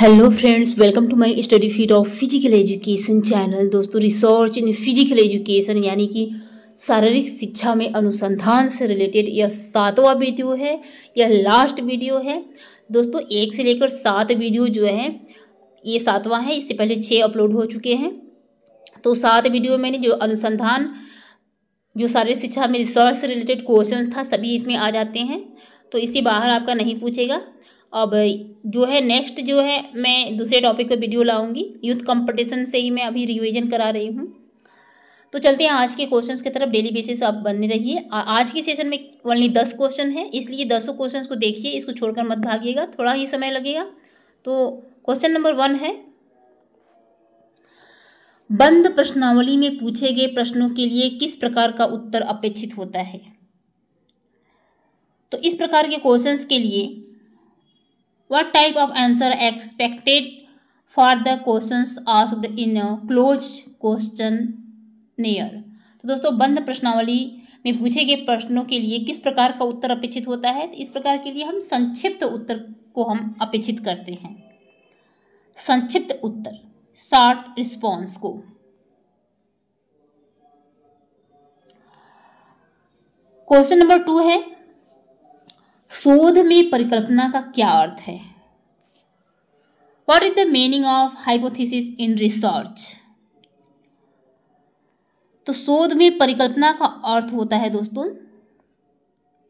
hello friends welcome to my study feed of physical education channel दोस्तों research in physical education यानी कि शारीरिक शिक्षा में अनुसंधान से रिलेटेड यह सातवां वीडियो है यह लास्ट वीडियो है दोस्तों एक से लेकर सात वीडियो जो है ये सातवां है इससे पहले छः अपलोड हो चुके हैं तो सात वीडियो मैंने जो अनुसंधान जो शारीरिक शिक्षा में रिसर्च से रिलेटेड क्वेश्चन था सभी इसमें आ जाते हैं तो इससे बाहर आपका नहीं पूछेगा अब जो है नेक्स्ट जो है मैं दूसरे टॉपिक पे वीडियो लाऊंगी यूथ कंपटीशन से ही मैं अभी रिवीजन करा रही हूँ तो चलते हैं आज के क्वेश्चंस की तरफ डेली बेसिस आप बने रहिए आज के सेशन में ओनली दस क्वेश्चन है इसलिए दसों क्वेश्चंस को देखिए इसको छोड़कर मत भागिएगा थोड़ा ही समय लगेगा तो क्वेश्चन नंबर वन है बंद प्रश्नावली में पूछे गए प्रश्नों के लिए किस प्रकार का उत्तर अपेक्षित होता है तो इस प्रकार के क्वेश्चंस के लिए what type of answer expected for the questions asked in a closed near तो दोस्तों बंद प्रश्नावली में पूछे गए प्रश्नों के लिए किस प्रकार का उत्तर अपेक्षित होता है तो इस प्रकार के लिए हम संक्षिप्त उत्तर को हम अपेक्षित करते हैं संक्षिप्त उत्तर शॉर्ट रिस्पॉन्स को क्वेश्चन नंबर टू है शोध में परिकल्पना का क्या अर्थ है what is the meaning of hypothesis in research तो शोध में परिकल्पना का अर्थ होता है दोस्तों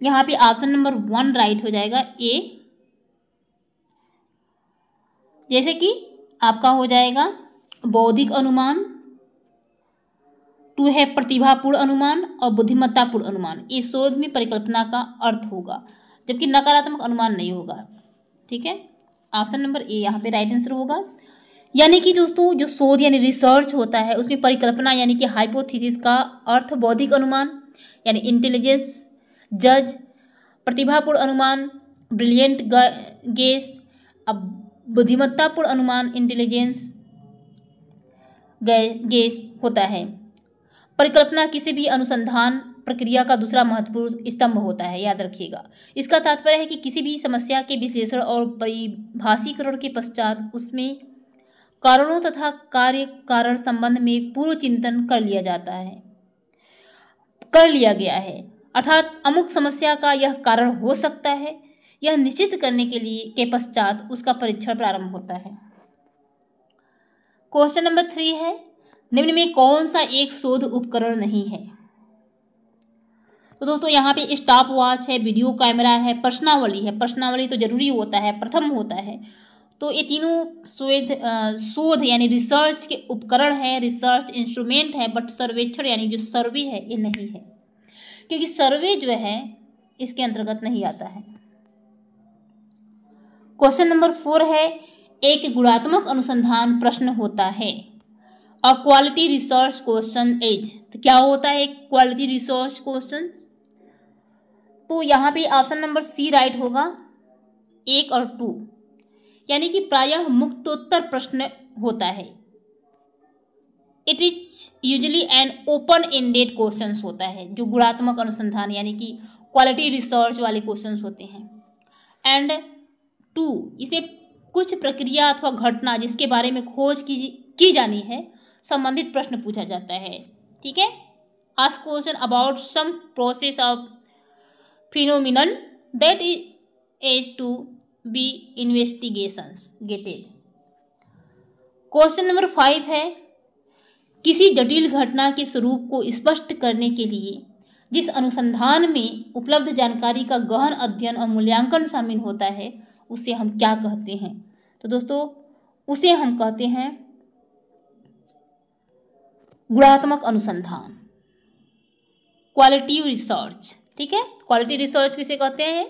यहां पे ऑप्शन नंबर वन राइट हो जाएगा ए जैसे कि आपका हो जाएगा बौद्धिक अनुमान टू है प्रतिभापूर्ण अनुमान और बुद्धिमत्तापूर्ण अनुमान ये शोध में परिकल्पना का अर्थ होगा जबकि नकारात्मक अनुमान नहीं होगा ठीक है ऑप्शन नंबर ए यहाँ पे राइट आंसर होगा यानी कि दोस्तों जो शोध यानी रिसर्च होता है उसमें परिकल्पना यानी कि हाइपोथीसिस का अर्थ बौद्धिक अनुमान यानी इंटेलिजेंस जज प्रतिभापूर्ण अनुमान ब्रिलियंट गेस अब बुद्धिमत्तापूर्ण अनुमान इंटेलिजेंस गेस होता है परिकल्पना किसी भी अनुसंधान प्रक्रिया का दूसरा महत्वपूर्ण स्तंभ होता है याद रखिएगा इसका तात्पर्य है कि किसी भी समस्या के विश्लेषण और परिभाषीकरण के पश्चात उसमें कारणों तथा कार्य कारण संबंध में पूर्व चिंतन कर लिया जाता है कर लिया गया है अर्थात अमुक समस्या का यह कारण हो सकता है यह निश्चित करने के लिए के पश्चात उसका परीक्षण प्रारंभ होता है क्वेश्चन नंबर थ्री है निम्न में कौन सा एक शोध उपकरण नहीं है तो दोस्तों यहाँ पे स्टॉप वॉच है वीडियो कैमरा है प्रश्नावली है प्रश्नावली तो जरूरी होता है प्रथम होता है तो ये तीनों शोध शोध यानी रिसर्च के उपकरण है रिसर्च इंस्ट्रूमेंट है बट सर्वेक्षण यानी जो सर्वे है ये नहीं है क्योंकि सर्वे जो है इसके अंतर्गत नहीं आता है क्वेश्चन नंबर फोर है एक गुणात्मक अनुसंधान प्रश्न होता है और क्वालिटी रिसर्च क्वेश्चन एज तो क्या होता है क्वालिटी रिसर्च क्वेश्चन तो यहाँ पे ऑप्शन नंबर सी राइट होगा एक और टू यानी कि प्रायः मुक्तोत्तर प्रश्न होता है it is usually an open ended question होता है जो गुणात्मक अनुसंधान यानी कि क्वालिटी रिसर्च वाले क्वेश्चन होते हैं एंड टू इसे कुछ प्रक्रिया अथवा घटना जिसके बारे में खोज की की जानी है संबंधित प्रश्न पूछा जाता है ठीक है ask question about some process of phenomenon that is to be investigations गेटेड क्वेश्चन नंबर फाइव है किसी जटिल घटना के स्वरूप को स्पष्ट करने के लिए जिस अनुसंधान में उपलब्ध जानकारी का गहन अध्ययन और मूल्यांकन शामिल होता है उसे हम क्या कहते हैं तो दोस्तों उसे हम कहते हैं गुणात्मक अनुसंधान क्वालिटी रिसर्च ठीक है क्वालिटी रिसर्च किसे कहते हैं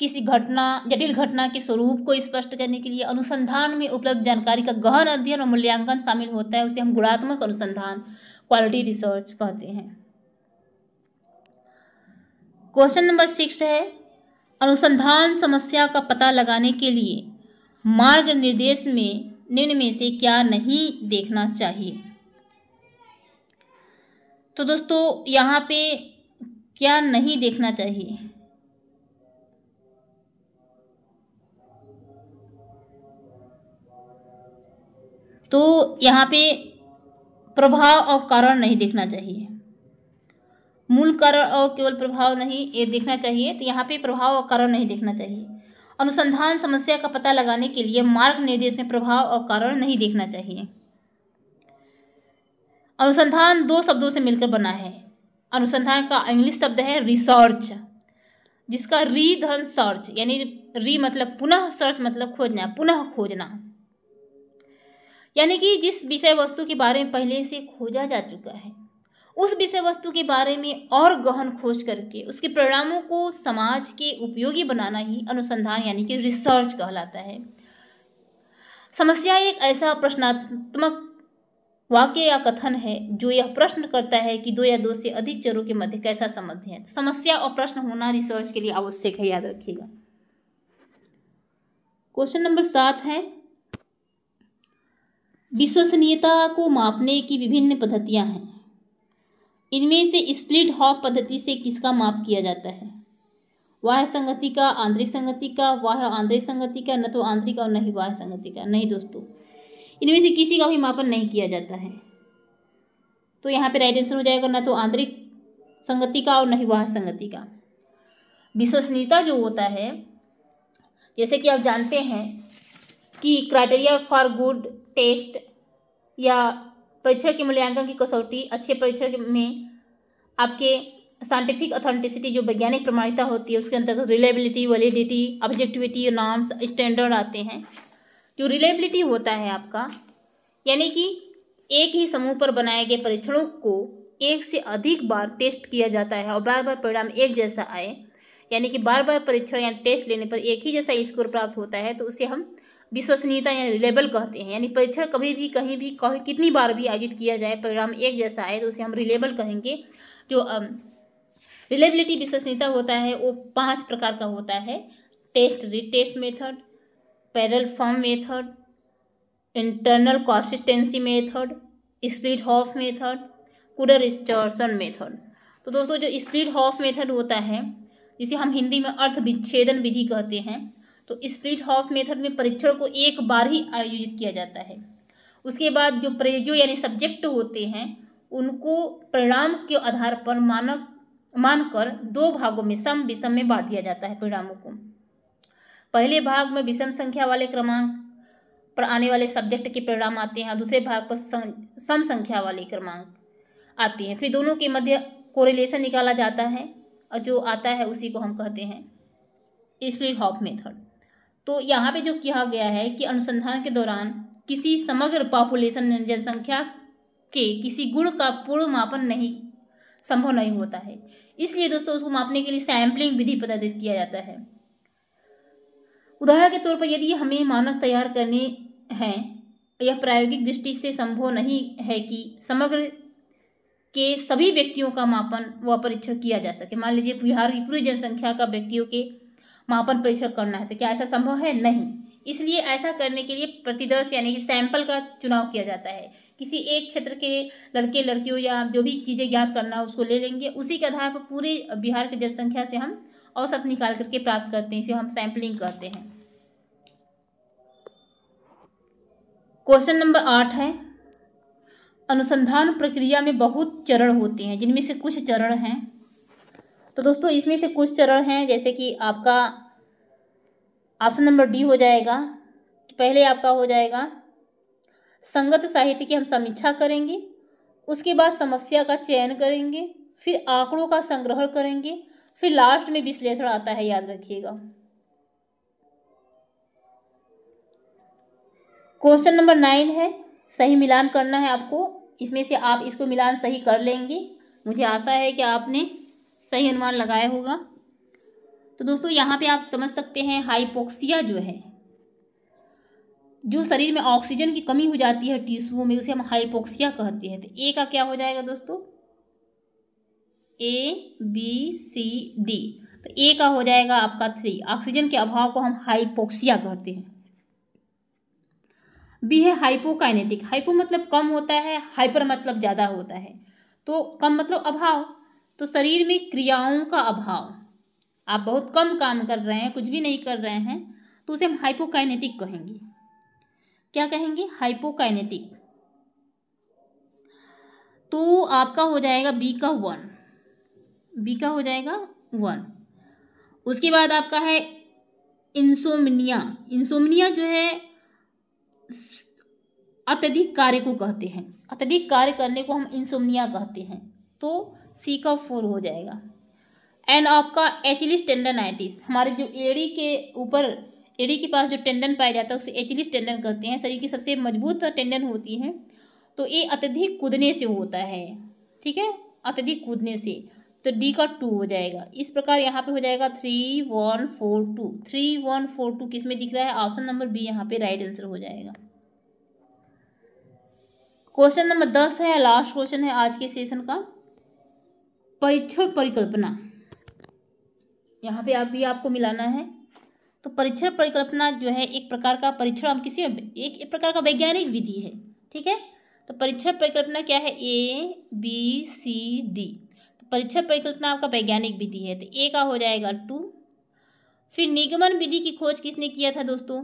किसी घटना जटिल घटना के स्वरूप को स्पष्ट करने के लिए अनुसंधान में उपलब्ध जानकारी का गहन अध्ययन और मूल्यांकन शामिल होता है उसे हम गुणात्मक अनुसंधान क्वालिटी रिसर्च कहते हैं क्वेश्चन नंबर सिक्स है अनुसंधान समस्या का पता लगाने के लिए मार्ग निर्देश में निम्न में से क्या नहीं देखना चाहिए तो दोस्तों यहाँ पे क्या नहीं देखना चाहिए तो यहाँ पे प्रभाव और कारण नहीं देखना चाहिए मूल कारण और केवल प्रभाव नहीं ये देखना चाहिए तो यहाँ पे प्रभाव और कारण नहीं देखना चाहिए अनुसंधान समस्या का पता लगाने के लिए मार्ग निर्देश में प्रभाव और कारण नहीं देखना चाहिए अनुसंधान दो शब्दों से मिलकर बना है अनुसंधान का इंग्लिश शब्द है रिसर्च जिसका री धन सर्च यानी री मतलब पुनः सर्च मतलब खोजना पुनः खोजना यानी कि जिस विषय वस्तु के बारे में पहले से खोजा जा चुका है उस विषय वस्तु के बारे में और गहन खोज करके उसके परिणामों को समाज के उपयोगी बनाना ही अनुसंधान यानी कि रिसर्च कहलाता है समस्या एक ऐसा प्रश्नात्मक वाक्य या कथन है जो यह प्रश्न करता है कि दो या दो से अधिक चरों के मध्य कैसा संबंध है तो समस्या और प्रश्न होना रिसर्च के लिए आवश्यक है याद रखिएगा क्वेश्चन नंबर सात है विश्वसनीयता को मापने की विभिन्न पद्धतियां हैं इनमें से स्प्लिट हॉप पद्धति से किसका माप किया जाता है वाह संगति का आंतरिक संगति का वाह आंतरिक संगति का न तो आंतरिक और न ही वाह संगति का नहीं दोस्तों इनमें से किसी का भी मापन नहीं किया जाता है तो यहाँ पे राइट आंसर हो जाएगा ना तो आंतरिक संगति का और नहीं वाह संगति का विश्वसनीयता जो होता है जैसे कि आप जानते हैं कि क्राइटेरिया फॉर गुड टेस्ट या परीक्षण के मूल्यांकन की कसौटी अच्छे परीक्षण में आपके साइंटिफिक ऑथेंटिसिटी जो वैज्ञानिक प्रमाणिकता होती है उसके अंतर्गत reliability validity objectivity norms standard आते हैं जो रिलेबिलिटी होता है आपका यानी कि एक ही समूह पर बनाए गए परीक्षणों को एक से अधिक बार टेस्ट किया जाता है और बार बार परिणाम एक जैसा आए यानी कि बार बार परीक्षण या टेस्ट लेने पर एक ही जैसा स्कोर प्राप्त होता है तो उसे हम विश्वसनीयता या रिलेबल कहते हैं यानी परीक्षण कभी भी कहीं भी कहीं कितनी बार भी आयोजित किया जाए परिणाम एक जैसा आए तो उसे हम रिलेबल कहेंगे जो रिलेबिलिटी विश्वसनीयता होता है वो पाँच प्रकार का होता है test retest method parallel form method internal consistency method split half method Kuder Richardson method तो दोस्तों जो स्प्लिट हॉफ मेथड होता है जिसे हम हिंदी में अर्थ विच्छेदन विधि कहते हैं तो स्प्लिट हॉफ मेथड में परीक्षण को एक बार ही आयोजित किया जाता है उसके बाद जो प्रयोजो यानी सब्जेक्ट होते हैं उनको परिणाम के आधार पर मानक मानकर दो भागों में सम विषम में बांट दिया जाता है परिणामों को पहले भाग में विषम संख्या वाले क्रमांक पर आने वाले सब्जेक्ट के परिणाम आते हैं दूसरे भाग पर सम संख्या वाले क्रमांक आते हैं फिर दोनों के मध्य कोरिलेशन निकाला जाता है और जो आता है उसी को हम कहते हैं स्प्लिट हॉप मेथड तो यहाँ पे जो किया गया है कि अनुसंधान के दौरान किसी समग्र पॉपुलेशन जनसंख्या के किसी गुण का पूर्ण मापन नहीं संभव नहीं होता है इसलिए दोस्तों उसको मापने के लिए सैम्पलिंग विधि प्रदर्शित किया जाता है उदाहरण के तौर पर यदि हमें मानक तैयार करने हैं यह प्रायोगिक दृष्टि से संभव नहीं है कि समग्र के सभी व्यक्तियों का मापन व परीक्षण किया जा सके मान लीजिए बिहार की पूरी जनसंख्या का व्यक्तियों के मापन परीक्षण करना है तो क्या ऐसा संभव है नहीं इसलिए ऐसा करने के लिए प्रतिदर्श यानी कि सैंपल का चुनाव किया जाता है किसी एक क्षेत्र के लड़के लड़कियों या जो भी चीज़ें ज्ञात करना है उसको ले लेंगे उसी के आधार पर पूरे बिहार की जनसंख्या से हम औसत निकाल करके प्राप्त करते हैं इसे हम सैम्पलिंग करते हैं क्वेश्चन नंबर आठ है अनुसंधान प्रक्रिया में बहुत चरण होते हैं जिनमें से कुछ चरण हैं तो दोस्तों इसमें से कुछ चरण हैं जैसे कि आपका ऑप्शन नंबर डी हो जाएगा पहले आपका हो जाएगा संगत साहित्य की हम समीक्षा करेंगे उसके बाद समस्या का चयन करेंगे फिर आंकड़ों का संग्रहण करेंगे फिर लास्ट में विश्लेषण आता है याद रखिएगा क्वेश्चन नंबर नाइन है सही मिलान करना है आपको इसमें से आप इसको मिलान सही कर लेंगे मुझे आशा है कि आपने सही अनुमान लगाया होगा तो दोस्तों यहाँ पे आप समझ सकते हैं हाइपोक्सिया जो है जो शरीर में ऑक्सीजन की कमी हो जाती है टिश्यू में उसे हम हाइपोक्सिया कहते हैं तो ए का क्या हो जाएगा दोस्तों ए बी सी डी तो ए का हो जाएगा आपका थ्री ऑक्सीजन के अभाव को हम हाइपोक्सिया कहते हैं बी है हाइपोकाइनेटिक हाइपो मतलब कम होता है हाइपर मतलब ज़्यादा होता है तो कम मतलब अभाव तो शरीर में क्रियाओं का अभाव आप बहुत कम काम कर रहे हैं कुछ भी नहीं कर रहे हैं तो उसे हम हाइपोकाइनेटिक कहेंगे क्या कहेंगे हाइपोकाइनेटिक तो आपका हो जाएगा बी का वन बी का हो जाएगा वन उसके बाद आपका है इंसोमनिया इंसोमनिया जो है अत्यधिक कार्य को कहते हैं अत्यधिक कार्य करने को हम इंसोमनिया कहते हैं तो सी का फोर हो जाएगा एंड आपका एचिलिस टेंडनाइटिस हमारे जो एड़ी के ऊपर एड़ी के पास जो टेंडन पाया जाता है उसे एचलिस टेंडन कहते हैं शरीर की सबसे मजबूत टेंडन होती है तो ये अत्यधिक कूदने से होता है ठीक है अत्यधिक कूदने से तो डी का टू हो जाएगा इस प्रकार यहाँ पे हो जाएगा three one four two three one four two किस में दिख रहा है ऑप्शन नंबर बी यहाँ पे राइट आंसर हो जाएगा क्वेश्चन नंबर दस है लास्ट क्वेश्चन है आज के सेशन का परीक्षण परिकल्पना यहाँ पे आप भी आपको मिलाना है तो परीक्षण परिकल्पना जो है एक प्रकार का परीक्षण हम किसी में एक, एक प्रकार का वैज्ञानिक विधि है ठीक है तो परीक्षण परिकल्पना क्या है ए बी सी डी तो परीक्षण परिकल्पना आपका वैज्ञानिक विधि है तो ए का हो जाएगा टू फिर निगमन विधि की खोज किसने किया था दोस्तों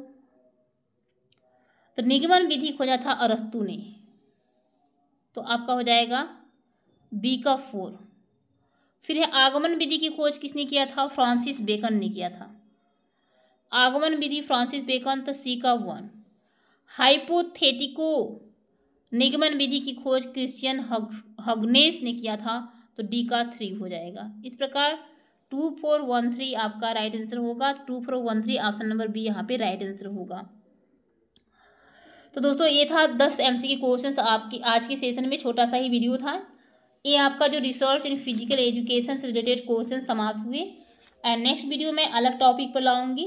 तो निगमन विधि खोजा था अरस्तु ने तो आपका हो जाएगा बी का फोर फिर आगमन विधि की खोज किसने किया था फ्रांसिस बेकन ने किया था आगमन विधि फ्रांसिस बेकन तो सी का वन हाइपोथेटिको निगमन विधि की खोज क्रिश्चियन हग, हगनेस ने किया था तो डी का थ्री हो जाएगा इस प्रकार टू फोर वन थ्री आपका राइट आंसर होगा two four one three option number B यहाँ पे राइट आंसर होगा तो दोस्तों ये था दस एम सी के क्वेश्चन आपके आज के सेशन में छोटा सा ही वीडियो था ये आपका जो रिसर्च इन फिजिकल एजुकेशन से रिलेटेड क्वेश्चन समाप्त हुए एंड नेक्स्ट वीडियो मैं अलग टॉपिक पर लाऊंगी